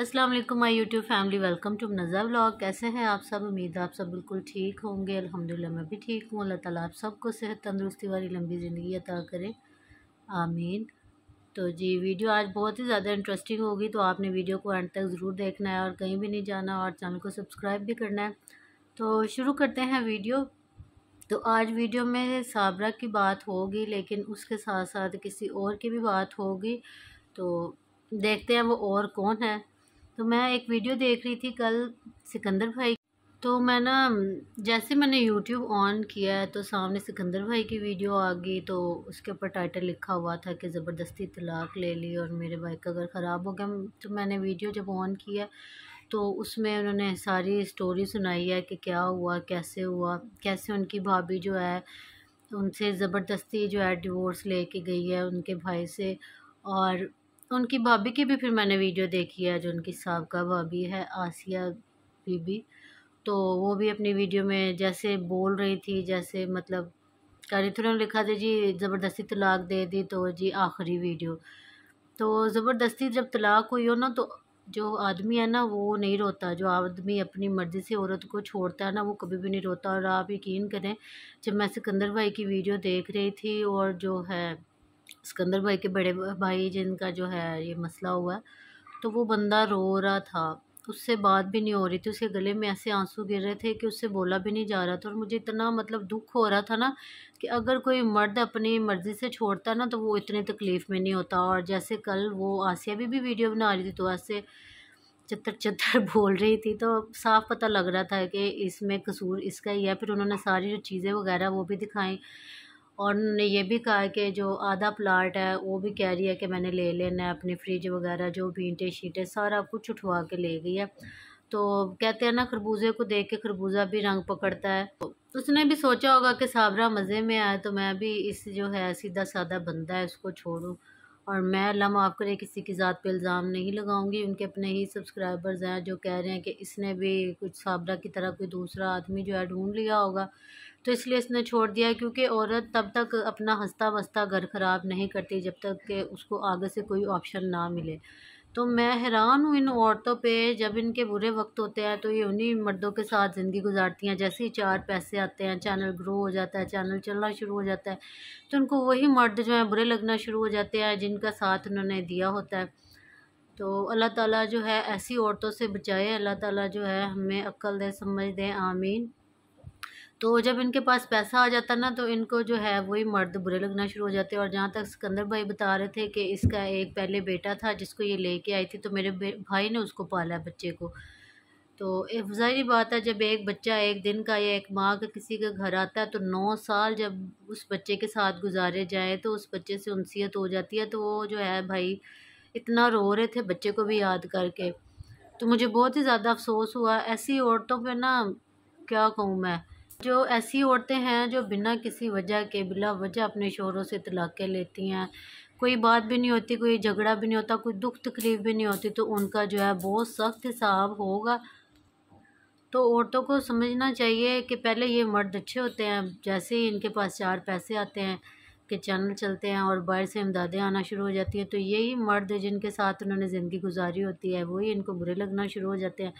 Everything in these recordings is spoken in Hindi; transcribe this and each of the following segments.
Aslam my YouTube YouTube family welcome to Naza blog कैसे हैं आप सब उम्मीद आप सब बिल्कुल ठीक होंगे अल्हम्दुलिल्लाह मैं भी ठीक हूँ अल्लाह ताला आप सबको सेहत तंदुरुस्ती वाली लंबी ज़िंदगी अता करें आमीन तो जी वीडियो आज बहुत ही ज़्यादा इंटरेस्टिंग होगी तो आपने वीडियो को एंड तक ज़रूर देखना है और कहीं भी नहीं जाना और चैनल को सब्सक्राइब भी करना है तो शुरू करते हैं वीडियो तो आज वीडियो में साबरा की बात होगी लेकिन उसके साथ साथ किसी और की भी बात होगी तो देखते हैं वो और कौन है तो मैं एक वीडियो देख रही थी कल सिकंदर भाई तो मैं ना जैसे मैंने यूट्यूब ऑन किया है तो सामने सिकंदर भाई की वीडियो आ गई तो उसके ऊपर टाइटल लिखा हुआ था कि ज़बरदस्ती तलाक ले ली और मेरे भाई का घर ख़राब हो गया तो मैंने वीडियो जब ऑन किया तो उसमें उन्होंने सारी स्टोरी सुनाई है कि क्या हुआ कैसे हुआ कैसे उनकी भाभी जो है उनसे ज़बरदस्ती जो है डिवोर्स लेके गई है उनके भाई से और तो उनकी भाभी की भी फिर मैंने वीडियो देखी है जो उनकी सबका भाभी है आसिया बीबी तो वो भी अपनी वीडियो में जैसे बोल रही थी जैसे मतलब कह रही थी उन्होंने लिखा था जी ज़बरदस्ती तलाक दे दी तो जी आखिरी वीडियो तो ज़बरदस्ती जब तलाक हुई हो ना तो जो आदमी है ना वो नहीं रोता जो आदमी अपनी मर्ज़ी से औरत को छोड़ता है ना वो कभी भी नहीं रोता और आप यकीन करें जब मैं सिकंदर भाई की वीडियो देख रही थी और जो है सिकंदर भाई के बड़े भाई जिनका जो है ये मसला हुआ तो वो बंदा रो रहा था उससे बात भी नहीं हो रही थी उसके गले में ऐसे आंसू गिर रहे थे कि उससे बोला भी नहीं जा रहा था और मुझे इतना मतलब दुख हो रहा था ना कि अगर कोई मर्द अपनी मर्ज़ी से छोड़ता ना तो वो इतने तकलीफ़ में नहीं होता और जैसे कल वो आसिया भी भी वीडियो बना रही थी तो ऐसे चतर चतर बोल रही थी तो साफ पता लग रहा था कि इसमें कसूर इसका ही है फिर उन्होंने सारी जो चीज़ें वगैरह वो भी दिखाई और उन्होंने ये भी कहा कि जो आधा प्लाट है वो भी कह रही है कि मैंने ले लेना है अपनी फ्रिज वगैरह जो भी ईंटें शीटें सारा कुछ उठवा के ले गई है तो कहते हैं ना खरबूजे को देख के खरबूजा भी रंग पकड़ता है तो उसने भी सोचा होगा कि साबरा मज़े में आए तो मैं भी इस जो है सीधा साधा बंदा है उसको छोड़ूँ और मैं लम आपको करे किसी की ज़ात पे इल्ज़ाम नहीं लगाऊंगी उनके अपने ही सब्सक्राइबर्स हैं जो कह रहे हैं कि इसने भी कुछ साबरा की तरह कोई दूसरा आदमी जो है ढूंढ लिया होगा तो इसलिए इसने छोड़ दिया क्योंकि औरत तब तक अपना हंसता बसता घर ख़राब नहीं करती जब तक कि उसको आगे से कोई ऑप्शन ना मिले तो मैं हैरान हूँ इन औरतों पे जब इनके बुरे वक्त होते हैं तो ये उन्हीं मर्दों के साथ ज़िंदगी गुजारती हैं जैसे ही चार पैसे आते हैं चैनल ग्रो हो जाता है चैनल चलना शुरू हो जाता है तो उनको वही मर्द जो हैं बुरे लगना शुरू हो जाते हैं जिनका साथ उन्होंने दिया होता है तो अल्लाह ताला जो है ऐसी औरतों से बचाए अल्लाह ताला जो है हमें अक्ल दें समझ दें आमीन तो जब इनके पास पैसा आ जाता ना तो इनको जो है वही मर्द बुरे लगना शुरू हो जाते और जहाँ तक सिकंदर भाई बता रहे थे कि इसका एक पहले बेटा था जिसको ये लेके आई थी तो मेरे भाई ने उसको पाला बच्चे को तो ज़ाहरी बात है जब एक बच्चा एक दिन का या एक माँ का किसी के घर आता है तो नौ साल जब उस बच्चे के साथ गुजारे जाए तो उस बच्चे से उनसीयत हो जाती है तो वो जो है भाई इतना रो रहे थे बच्चे को भी याद करके तो मुझे बहुत ही ज़्यादा अफसोस हुआ ऐसी औरतों पे ना क्या कहूँ मैं जो ऐसी औरतें हैं जो बिना किसी वजह के बिला वजह अपने शोरों से तलाक़ें लेती हैं कोई बात भी नहीं होती कोई झगड़ा भी नहीं होता कोई दुख तकलीफ़ भी नहीं होती तो उनका जो है बहुत सख्त हिसाब होगा तो औरतों को समझना चाहिए कि पहले ये मर्द अच्छे होते हैं जैसे ही इनके पास चार पैसे आते हैं के चैनल चलते हैं और बाहर से इमदादें आना शुरू हो जाती हैं तो यही मर्द जिनके साथ उन्होंने ज़िंदगी गुजारी होती है वही इनको बुरे लगना शुरू हो जाते हैं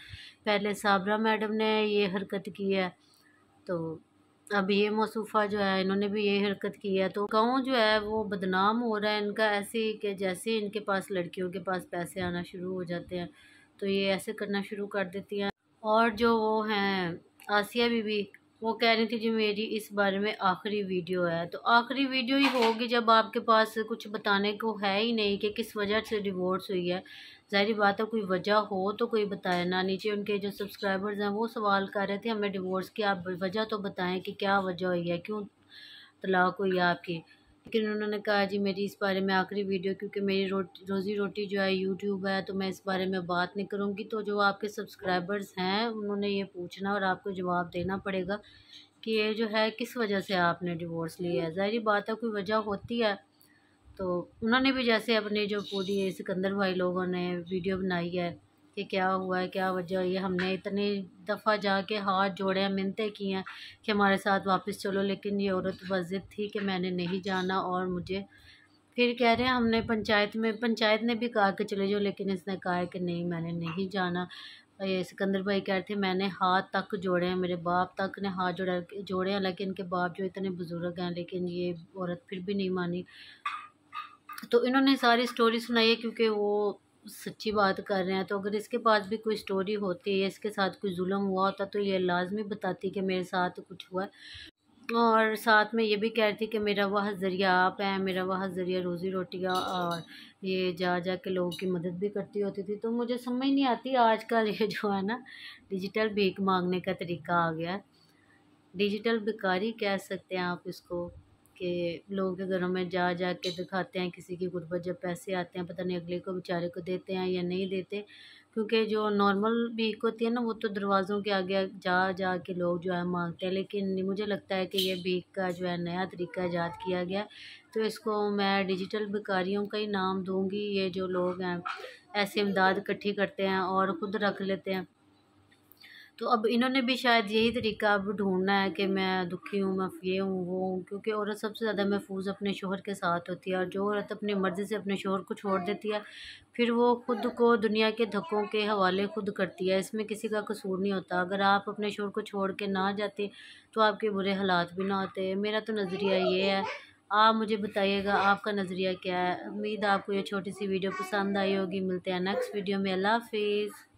पहले साबरा मैडम ने ये हरकत की है तो अब ये मसूफ़ा जो है इन्होंने भी ये हरकत की है तो गाँव जो है वो बदनाम हो रहा है इनका ऐसे कि जैसे इनके पास लड़कियों के पास पैसे आना शुरू हो जाते हैं तो ये ऐसे करना शुरू कर देती हैं और जो वो हैं आसिया बीबी वो कह रही थी जी मेरी इस बारे में आखिरी वीडियो है तो आखिरी वीडियो ही होगी जब आपके पास कुछ बताने को है ही नहीं कि किस वजह से डिवोर्स हुई है जाहिर बात है कोई वजह हो तो कोई बताए ना नीचे उनके जो सब्सक्राइबर्स हैं वो सवाल कर रहे थे हमें डिवोर्स की आप वजह तो बताएं कि क्या वजह हुई है क्यों तलाक हुई है आपकी लेकिन उन्होंने कहा जी मेरी इस बारे में आखिरी वीडियो क्योंकि मेरी रोटी रोज़ी रोटी जो है यूट्यूब है तो मैं इस बारे में बात नहीं करूँगी तो जो आपके सब्सक्राइबर्स हैं उन्होंने ये पूछना और आपको जवाब देना पड़ेगा कि ये जो है किस वजह से आपने डिवोर्स लिया है ज़ाहिर बात है कोई वजह होती है तो उन्होंने भी जैसे अपने जो पूरी सिकंदर भाई लोगों ने वीडियो बनाई है कि क्या हुआ है क्या वजह हुई है हमने इतने दफ़ा जाके हाथ जोड़े हैं मिनतें की हैं कि हमारे साथ वापस चलो लेकिन ये औरत वजिद थी कि मैंने नहीं जाना और मुझे फिर कह रहे हैं हमने पंचायत में पंचायत ने भी कहा कि चले जाओ लेकिन इसने कहा है कि नहीं मैंने नहीं जाना ये सिकंदर भाई कह रहे थे मैंने हाथ तक जोड़े हैं मेरे बाप तक ने हाथ जोड़ा जोड़े हैं लेकिन इनके बाप जो इतने बुज़ुर्ग हैं लेकिन ये औरत फिर भी नहीं मानी तो इन्होंने सारी स्टोरी सुनाई है क्योंकि वो सच्ची बात कर रहे हैं तो अगर इसके पास भी कोई स्टोरी होती है इसके साथ कोई जुल्म हुआ होता तो ये लाजमी बताती कि मेरे साथ कुछ हुआ है और साथ में ये भी कह रही थी कि मेरा वह ज़रिया आप है मेरा वह ज़रिया रोज़ी रोटी का और ये जा जा के लोगों की मदद भी करती होती थी तो मुझे समझ नहीं आती आजकल ये जो है ना डिजिटल भीख मांगने का तरीका आ गया है डिजिटल भिकारी कह सकते हैं आप इसको के लोगों के घरों में जा जा के दिखाते हैं किसी की गुर्बत जब पैसे आते हैं पता नहीं अगले को बेचारे को देते हैं या नहीं देते क्योंकि जो नॉर्मल बीक होती है ना वो तो दरवाज़ों के आगे जा जा के लोग जो है मांगते हैं लेकिन मुझे लगता है कि ये बीक का जो है नया तरीका ईजाद किया गया तो इसको मैं डिजिटल भिकारियों का ही नाम दूँगी ये जो लोग हैं ऐसे इमदाद इकट्ठी करते हैं और ख़ुद रख लेते हैं तो अब इन्होंने भी शायद यही तरीका अब ढूंढना है कि मैं दुखी हूँ मैं ये हूँ वो हूँ क्योंकि औरत सबसे ज़्यादा महफूज अपने शोहर के साथ होती है और जो औरत अपनी मर्ज़ी से अपने शोहर को छोड़ देती है फिर वो ख़ुद को दुनिया के धक्कों के हवाले खुद करती है इसमें किसी का कसूर नहीं होता अगर आप अपने शोर को छोड़ के ना जाते तो आपके बुरे हालात भी ना होते मेरा तो नज़रिया ये है आप मुझे बताइएगा आपका नज़रिया क्या है उम्मीद आपको ये छोटी सी वीडियो पसंद आई होगी मिलते हैं नेक्स्ट वीडियो में अल्लाह हाफिज़